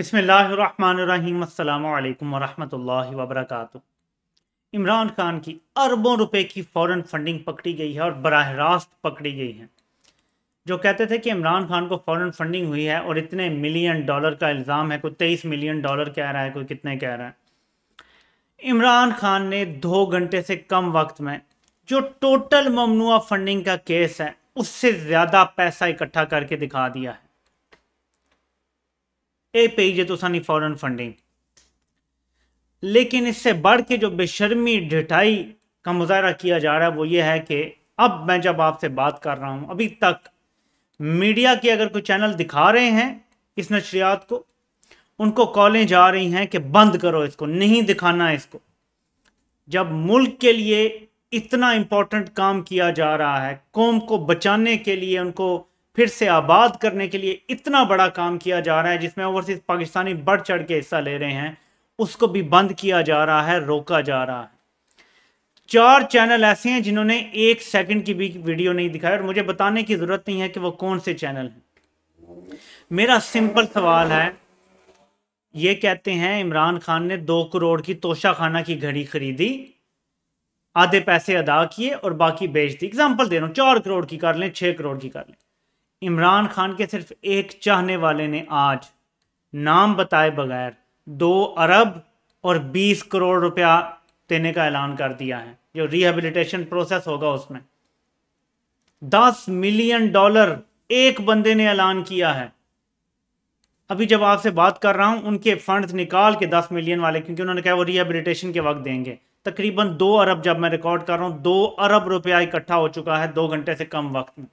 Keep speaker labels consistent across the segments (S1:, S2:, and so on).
S1: बसमीम् वरहमल वबरक इमरान खान की अरबों रुपए की फॉरेन फंडिंग पकड़ी गई है और बरह रास्त पकड़ी गई है जो कहते थे कि इमरान खान को फ़ौरन फंडिंग हुई है और इतने मिलियन डॉलर का इल्ज़ाम है कोई तेईस मिलियन डॉलर कह रहा है कोई कितने कह रहा है इमरान खान ने दो घंटे से कम वक्त में जो टोटल ममनुआ फंडिंग का केस है उससे ज़्यादा पैसा इकट्ठा करके दिखा दिया है ਇਹ ਪਈ ਜੇ ਤੁਸੀਂ फॉरन फंडिंग लेकिन इससे बढ़ के जो बेशर्मी ढिठाई का मुजाहरा किया जा रहा है वो ये है कि अब मैं जब आपसे बात कर रहा हूँ अभी तक मीडिया के अगर कोई चैनल दिखा रहे हैं इस नशरियात को उनको कॉलें जा रही हैं कि बंद करो इसको नहीं दिखाना इसको जब मुल्क के लिए इतना इम्पोर्टेंट काम किया जा रहा है कौम को बचाने के लिए उनको फिर से आबाद करने के लिए इतना बड़ा काम किया जा रहा है जिसमें ओवरसीज पाकिस्तानी बढ़ चढ़ के हिस्सा ले रहे हैं उसको भी बंद किया जा रहा है रोका जा रहा है चार चैनल ऐसे हैं जिन्होंने एक सेकंड की भी वीडियो नहीं दिखाई और मुझे बताने की ज़रूरत नहीं है कि वो कौन से चैनल हैं मेरा सिंपल सवाल है ये कहते हैं इमरान खान ने दो करोड़ की तोशाखाना की घड़ी खरीदी आधे पैसे अदा किए और बाकी बेच दी एग्जाम्पल दे रहा हूँ चार करोड़ की कर लें छह करोड़ की कर लें इमरान खान के सिर्फ एक चाहने वाले ने आज नाम बताए बगैर दो अरब और बीस करोड़ रुपया देने का ऐलान कर दिया है जो रिहेबिलिटेशन प्रोसेस होगा उसमें दस मिलियन डॉलर एक बंदे ने ऐलान किया है अभी जब आपसे बात कर रहा हूं उनके फंड्स निकाल के दस मिलियन वाले क्योंकि उन्होंने कहा वो रिहेबिलिटेशन के वक्त देंगे तकरीबन दो अरब जब मैं रिकॉर्ड कर रहा हूं दो अरब रुपया इकट्ठा हो चुका है दो घंटे से कम वक्त में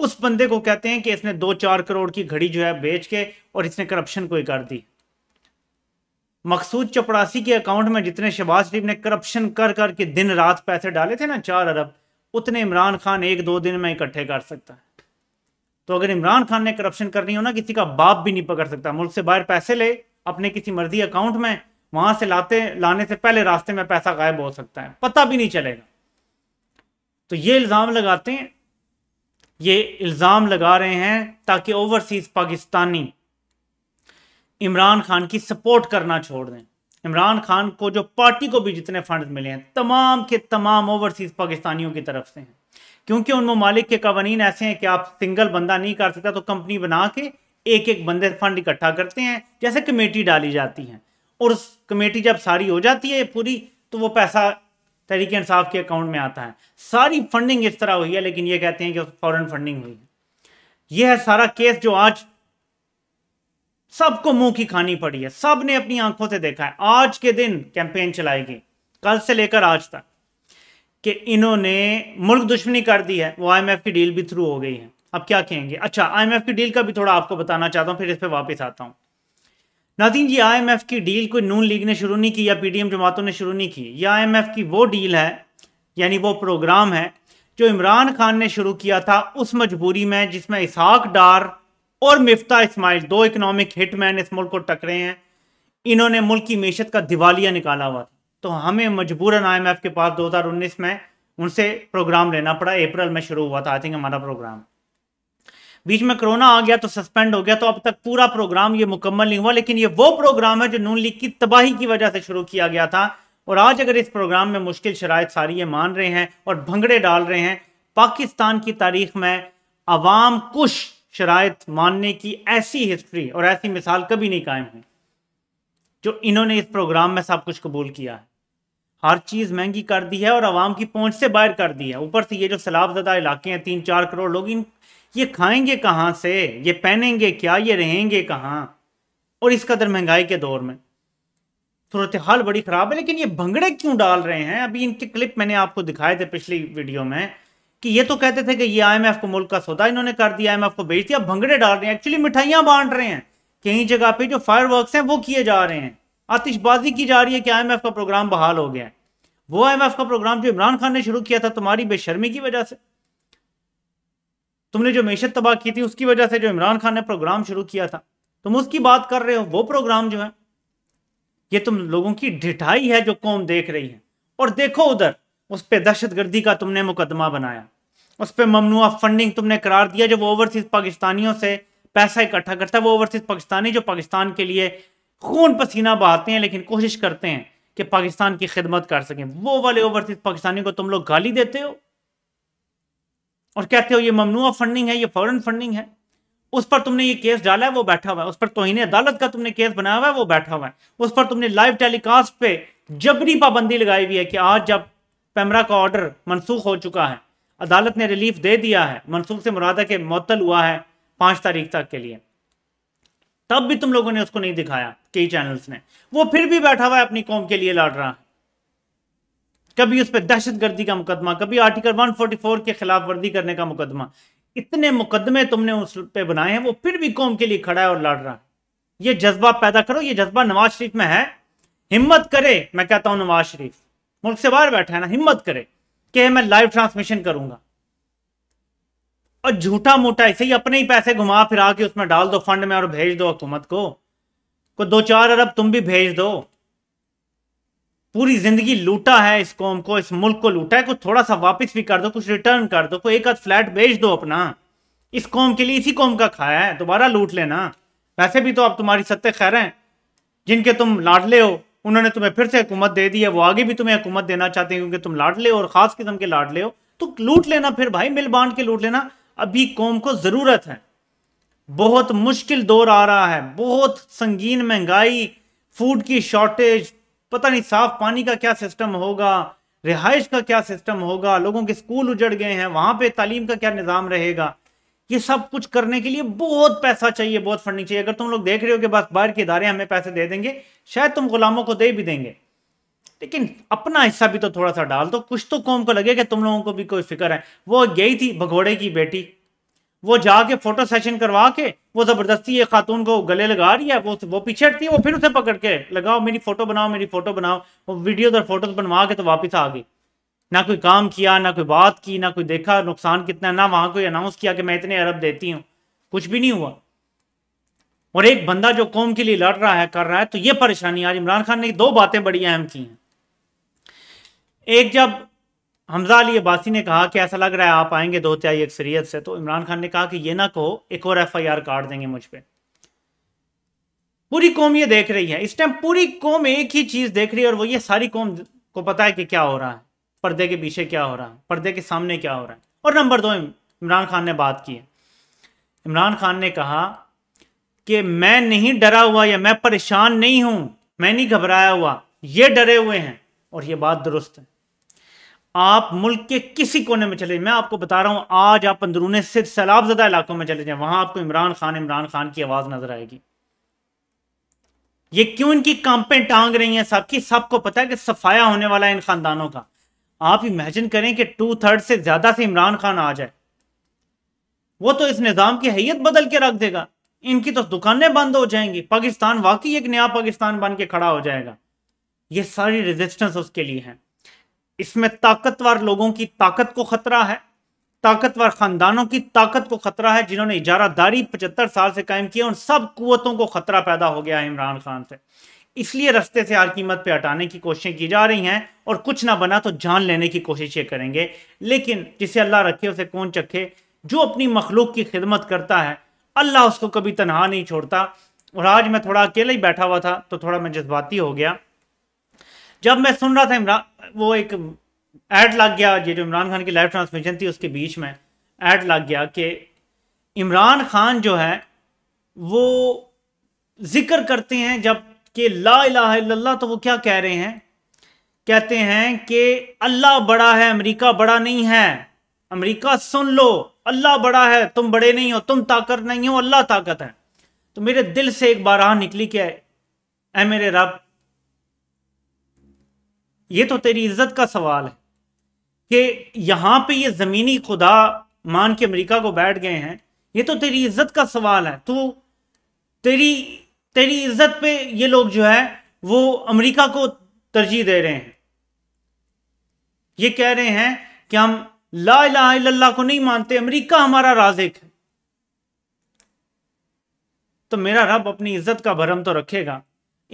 S1: उस बंदे को कहते हैं कि इसने दो चार करोड़ की घड़ी जो है बेच के और इसने करप्शन कोई कर दी मकसूद चपरासी के अकाउंट में जितने शहबाज शरीफ ने करप्शन कर कर के दिन रात पैसे डाले थे ना चार अरब उतने इमरान खान एक दो दिन में इकट्ठे कर सकता है तो अगर इमरान खान ने करप्शन करनी हो ना किसी का बाप भी नहीं पकड़ सकता मुल्क से बाहर पैसे ले अपने किसी मर्जी अकाउंट में वहां से लाते लाने से पहले रास्ते में पैसा गायब हो सकता है पता भी नहीं चलेगा तो ये इल्ज़ाम लगाते हैं ये इल्ज़ाम लगा रहे हैं ताकि ओवरसीज़ पाकिस्तानी इमरान खान की सपोर्ट करना छोड़ दें इमरान खान को जो पार्टी को भी जितने फंड मिले हैं तमाम के तमाम ओवरसीज़ पाकिस्तानियों की तरफ से हैं क्योंकि उन ममालिक के कवानीन ऐसे हैं कि आप सिंगल बंदा नहीं कर सकता तो कंपनी बना के एक एक बंदे फंड इकट्ठा करते हैं जैसे कमेटी डाली जाती है और उस कमेटी जब सारी हो जाती है पूरी तो वो पैसा तहरीक इंसाफ के अकाउंट में आता है सारी फंडिंग इस तरह हुई है लेकिन ये कहते हैं कि फॉरन फंडिंग हुई है यह है सारा केस जो आज सबको मुंह की खानी पड़ी है सब ने अपनी आंखों से देखा है आज के दिन कैंपेन चलाई गई कल से लेकर आज तक कि इन्होंने मुल्क दुश्मनी कर दी है वो आईएमएफ की डील भी थ्रू हो गई है अब क्या कहेंगे अच्छा आईएमएफ की डील का भी थोड़ा आपको बताना चाहता हूँ फिर इस पर वापस आता हूँ आई ये आईएमएफ की डील कोई नून लीग ने शुरू नहीं की या पीडीएम जमातों ने शुरू नहीं की एम आईएमएफ की वो डील है यानी वो प्रोग्राम है जो इमरान खान ने शुरू किया था उस मजबूरी में जिसमें इसहाक डार और मिफ्ता इस्माइल दो इकोनॉमिक हिटमैन इस मुल्क को टकरे हैं इन्होंने मुल्क की मीशत का दिवालिया निकाला हुआ था तो हमें मजबूरन एफ के पास उन्नीस में उनसे प्रोग्राम लेना पड़ा अप्रैल में शुरू हुआ था आई थिंक हमारा प्रोग्राम बीच में कोरोना आ गया तो सस्पेंड हो गया तो अब तक पूरा प्रोग्राम ये मुकम्मल नहीं हुआ लेकिन ये वो प्रोग्राम है जो नून लीग की तबाही की वजह से शुरू किया गया था और आज अगर इस प्रोग्राम में मुश्किल शराय सारी ये मान रहे हैं और भंगड़े डाल रहे हैं पाकिस्तान की तारीख में अवाम कुश शरात मानने की ऐसी हिस्ट्री और ऐसी मिसाल कभी नहीं कायम हुई जो इन्होंने इस प्रोग्राम में सब कुछ कबूल किया है हर चीज़ महंगी कर दी है और आवाम की पहुंच से बाहर कर दी है ऊपर से ये जो सैलाब ज्यादा इलाके हैं तीन चार करोड़ लोग इन ये खाएंगे कहाँ से ये पहनेंगे क्या ये रहेंगे कहाँ और इस कदर महंगाई के दौर में सूरत हाल बड़ी ख़राब है लेकिन ये भंगड़े क्यों डाल रहे हैं अभी इनके क्लिप मैंने आपको दिखाए थे पिछली वीडियो में कि ये तो कहते थे कि ये आईएमएफ को मुल्क का सौदा इन्होंने कर दिया आईएमएफ को बेच दिया भंगड़े डाल रहे हैं एक्चुअली मिठाइयाँ बांट रहे हैं कई जगह पे जो फायर हैं वो किए जा रहे हैं आतिशबाजी की जा रही है कि आई का प्रोग्राम बहाल हो गया है वो आई का प्रोग्राम जो इमरान खान ने शुरू किया था तुम्हारी बेशर्मी की वजह से तुमने जो मीशत तबाह की थी उसकी वजह से जो इमरान खान ने प्रोग्राम शुरू किया था तुम उसकी बात कर रहे हो वो प्रोग्राम जो है ये तुम लोगों की ढिठाई है जो कौम देख रही है और देखो उधर उस पर दहशत गर्दी का तुमने मुकदमा बनाया उस पर ममनुआ फंडिंग तुमने करार दिया जो वो ओवरसीज पाकिस्तानियों से पैसा इकट्ठा करता है वो ओवरसीज पाकिस्तानी जो पाकिस्तान के लिए खून पसीना बहाते हैं लेकिन कोशिश करते हैं कि पाकिस्तान की खिदमत कर सकें वो वाले ओवरसीज पाकिस्तानी को तुम लोग गाली देते हो और कहते हो ये ममनुआ फंडिंग है ये फॉरन फंडिंग है उस पर तुमने ये केस डाला है वो बैठा हुआ है उस पर तोहन अदालत का तुमने केस बनाया हुआ है वो बैठा हुआ है उस पर तुमने लाइव टेलीकास्ट पे जबरी पाबंदी लगाई हुई है कि आज जब पैमरा का ऑर्डर मनसूख हो चुका है अदालत ने रिलीफ दे दिया है मनसूख से मुरादा के मअतल हुआ है पांच तारीख तक के लिए तब भी तुम लोगों ने उसको नहीं दिखाया कई चैनल्स ने वो फिर भी बैठा हुआ है अपनी कौम के लिए लड़ रहा है कभी उस पर दहशत गर्दी का मुकदमा कभी आर्टिकल 144 के खिलाफ वर्दी करने का मुकदमा इतने मुकदमे तुमने उस पर बनाए हैं वो फिर भी कौम के लिए खड़ा है और लड़ रहा है ये जज्बा पैदा करो ये जज्बा नवाज शरीफ में है हिम्मत करे मैं कहता हूं नवाज शरीफ मुल्क से बाहर बैठा है ना हिम्मत करे कि मैं लाइव ट्रांसमिशन करूंगा और झूठा मोटा ऐसे ही अपने ही पैसे घुमा फिरा के उसमें डाल दो फंड में और भेज दो हुकूमत को को दो चार अरब तुम भी भेज दो पूरी जिंदगी लूटा है इस कौम को इस मुल्क को लूटा है कुछ थोड़ा सा वापस भी कर दो कुछ रिटर्न कर दो कोई एक आध फ्लैट बेच दो अपना इस कौम के लिए इसी कौम का खाया है दोबारा लूट लेना वैसे भी तो आप तुम्हारी सत्य खैर हैं जिनके तुम लाडले हो उन्होंने तुम्हें फिर से हुकूमत दे दी है वो आगे भी तुम्हें हुकूमत देना चाहते हैं क्योंकि तुम लाडले हो और ख़ास किस्म के लाडले हो तो लूट लेना फिर भाई मिल बांट के लूट लेना अभी कौम को ज़रूरत है बहुत मुश्किल दौर आ रहा है बहुत संगीन महंगाई फूड की शॉर्टेज पता नहीं साफ पानी का क्या सिस्टम होगा रिहाइश का क्या सिस्टम होगा लोगों के स्कूल उजड़ गए हैं वहां पे तालीम का क्या निज़ाम रहेगा ये सब कुछ करने के लिए बहुत पैसा चाहिए बहुत फंडिंग चाहिए अगर तुम लोग देख रहे हो कि बस बाहर के इदारे हमें पैसे दे देंगे शायद तुम गुलामों को दे भी देंगे लेकिन अपना हिस्सा भी तो थोड़ा सा डाल दो तो, कुछ तो कौम को लगे कि तुम लोगों को भी कोई फिक्र है वो गई थी भगोड़े की बेटी वो जाके फोटो सेशन करवा के वो जबरदस्ती ये खातून को गले लगा रही है वो वो पीछे हटती है वो फिर उसे पकड़ के लगाओ मेरी फोटो बनाओ मेरी फोटो बनाओ वो वीडियो और फोटोज बनवा के तो वापस आ गई ना कोई काम किया ना कोई बात की ना कोई देखा नुकसान कितना ना वहां कोई अनाउंस किया कि मैं इतने अरब देती हूँ कुछ भी नहीं हुआ और एक बंदा जो कौम के लिए लड़ रहा है कर रहा है तो ये परेशानी आज इमरान खान ने दो बातें बड़ी अहम की हैं एक जब हमजा अली अब्बासी ने कहा कि ऐसा लग रहा है आप आएंगे दो तिहाई अक्सरियत से तो इमरान खान ने कहा कि ये ना कहो एक और एफ आई आर काट देंगे मुझ पर पूरी कौम ये देख रही है इस टाइम पूरी कौम एक ही चीज़ देख रही है और वो ये सारी कौम को पता है कि क्या हो रहा है पर्दे के पीछे क्या हो रहा है पर्दे के सामने क्या हो रहा है और नंबर दो इमरान खान ने बात की है इमरान खान ने कहा कि मैं नहीं डरा हुआ या मैं परेशान नहीं हूं मैं नहीं घबराया हुआ ये डरे हुए हैं और ये बात दुरुस्त है आप मुल्क के किसी कोने में चले मैं आपको बता रहा हूं आज आप अंदरून सिर्फ सैलाब ज्यादा इलाकों में चले जाएं वहां आपको इमरान खान इमरान खान की आवाज़ नज़र आएगी ये क्यों इनकी कांपें टांग रही हैं सबकी सबको पता है कि सफाया होने वाला है इन खानदानों का आप इमेजिन करें कि टू थर्ड से ज़्यादा से इमरान खान आ जाए वो तो इस निज़ाम की हैत बदल के रख देगा इनकी तो दुकानें बंद हो जाएंगी पाकिस्तान वाकई एक नया पाकिस्तान बन के खड़ा हो जाएगा ये सारी रेजिस्टेंस उसके लिए है इसमें ताकतवर लोगों की ताकत को खतरा है ताकतवर खानदानों की ताकत को खतरा है जिन्होंने इजारादारी पचहत्तर साल से कायम किया उन सब कुतों को खतरा पैदा हो गया है इमरान खान से इसलिए रस्ते से हर कीमत पे हटाने की कोशिशें की जा रही हैं और कुछ ना बना तो जान लेने की ये करेंगे लेकिन जिसे अल्लाह रखे उसे कौन चखे जो अपनी मखलूक की खिदमत करता है अल्लाह उसको कभी तनहा नहीं छोड़ता और आज मैं थोड़ा अकेले ही बैठा हुआ था तो थोड़ा मैं जज्बाती हो गया जब मैं सुन रहा था इमरान वो एक ऐड लग गया ये जो इमरान खान की लाइव ट्रांसमिशन थी उसके बीच में ऐड लग गया कि इमरान खान जो है वो जिक्र करते हैं जब कि ला तो वो क्या कह रहे हैं कहते हैं कि अल्लाह बड़ा है अमेरिका बड़ा नहीं है अमेरिका सुन लो अल्लाह बड़ा है तुम बड़े नहीं हो तुम ताकत नहीं हो अल्लाह ताकत है तो मेरे दिल से एक बार राह निकली क्या ए मेरे रब ये तो तेरी इज्जत का सवाल है कि यहां पे ये ज़मीनी खुदा मान के अमेरिका को बैठ गए हैं ये तो तेरी इज्जत का सवाल है तू तो तेरी तेरी इज्जत पे ये लोग जो है वो अमेरिका को तरजीह दे रहे हैं ये कह रहे हैं कि हम ला को नहीं मानते अमेरिका हमारा राजिक है तो मेरा रब अपनी इज्जत का भरम तो रखेगा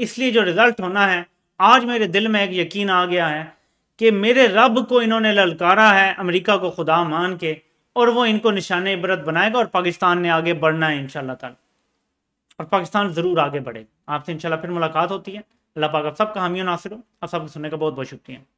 S1: इसलिए जो रिजल्ट होना है आज मेरे दिल में एक यकीन आ गया है कि मेरे रब को इन्होंने ललकारा है अमेरिका को खुदा मान के और वो इनको निशान इबरत बनाएगा और पाकिस्तान ने आगे बढ़ना है इनशाला तक और पाकिस्तान ज़रूर आगे बढ़ेगा आपसे इनशाला फिर मुलाकात होती है अल्लाह पाक सब सबका हामी नासिर हो आप सबको सुनने का बहुत बहुत शुक्रिया